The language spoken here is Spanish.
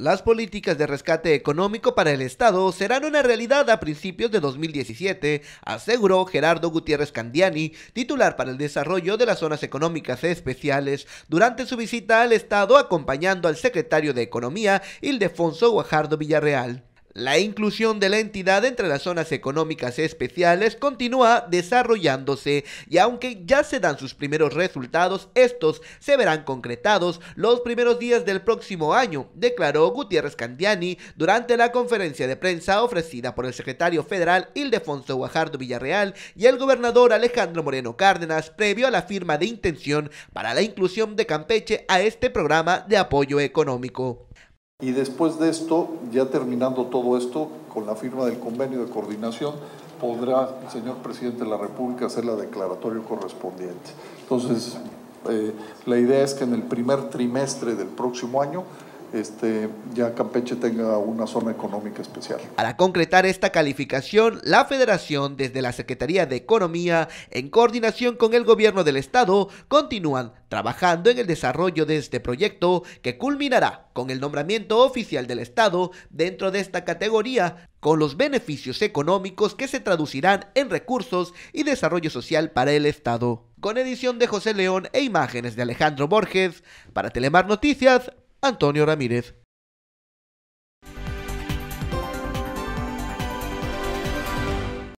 Las políticas de rescate económico para el Estado serán una realidad a principios de 2017, aseguró Gerardo Gutiérrez Candiani, titular para el desarrollo de las zonas económicas especiales, durante su visita al Estado acompañando al secretario de Economía, Ildefonso Guajardo Villarreal. La inclusión de la entidad entre las zonas económicas especiales continúa desarrollándose y aunque ya se dan sus primeros resultados, estos se verán concretados los primeros días del próximo año, declaró Gutiérrez Candiani durante la conferencia de prensa ofrecida por el secretario federal Ildefonso Guajardo Villarreal y el gobernador Alejandro Moreno Cárdenas previo a la firma de intención para la inclusión de Campeche a este programa de apoyo económico. Y después de esto, ya terminando todo esto, con la firma del convenio de coordinación, podrá el señor presidente de la República hacer la declaratoria correspondiente. Entonces, eh, la idea es que en el primer trimestre del próximo año este, ya Campeche tenga una zona económica especial. Para concretar esta calificación, la federación desde la Secretaría de Economía, en coordinación con el gobierno del estado, continúan trabajando en el desarrollo de este proyecto que culminará con el nombramiento oficial del estado dentro de esta categoría, con los beneficios económicos que se traducirán en recursos y desarrollo social para el estado. Con edición de José León e imágenes de Alejandro Borges, para Telemar Noticias, Antonio Ramírez.